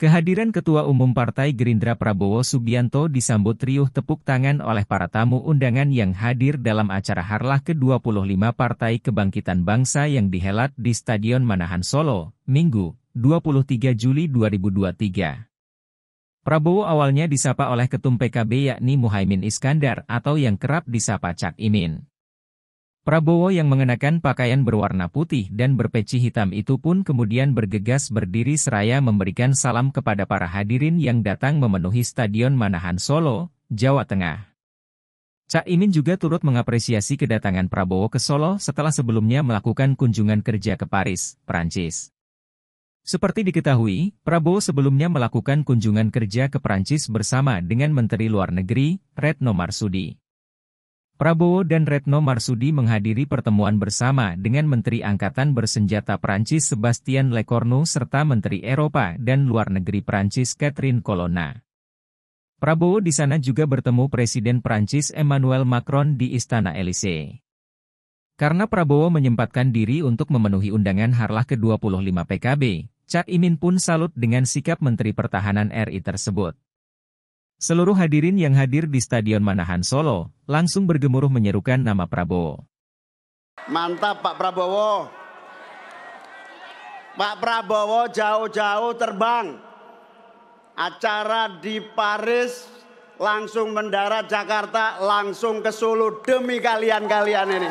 Kehadiran Ketua Umum Partai Gerindra Prabowo Subianto disambut riuh tepuk tangan oleh para tamu undangan yang hadir dalam acara Harlah ke-25 Partai Kebangkitan Bangsa yang dihelat di Stadion Manahan Solo, Minggu, 23 Juli 2023. Prabowo awalnya disapa oleh Ketum PKB yakni Muhaimin Iskandar atau yang kerap disapa Cak Imin. Prabowo yang mengenakan pakaian berwarna putih dan berpeci hitam itu pun kemudian bergegas berdiri seraya memberikan salam kepada para hadirin yang datang memenuhi Stadion Manahan Solo, Jawa Tengah. Cak Imin juga turut mengapresiasi kedatangan Prabowo ke Solo setelah sebelumnya melakukan kunjungan kerja ke Paris, Prancis. Seperti diketahui, Prabowo sebelumnya melakukan kunjungan kerja ke Prancis bersama dengan Menteri Luar Negeri, Retno Marsudi. Prabowo dan Retno Marsudi menghadiri pertemuan bersama dengan Menteri Angkatan Bersenjata Prancis Sebastian Lecornu serta Menteri Eropa dan Luar Negeri Prancis Catherine Colonna. Prabowo di sana juga bertemu Presiden Prancis Emmanuel Macron di Istana Elysee. Karena Prabowo menyempatkan diri untuk memenuhi undangan Harlah ke-25 PKB, Cak Imin pun salut dengan sikap Menteri Pertahanan RI tersebut. Seluruh hadirin yang hadir di Stadion Manahan Solo langsung bergemuruh menyerukan nama Prabowo. Mantap Pak Prabowo. Pak Prabowo jauh-jauh terbang. Acara di Paris langsung mendarat Jakarta langsung ke Solo demi kalian-kalian ini.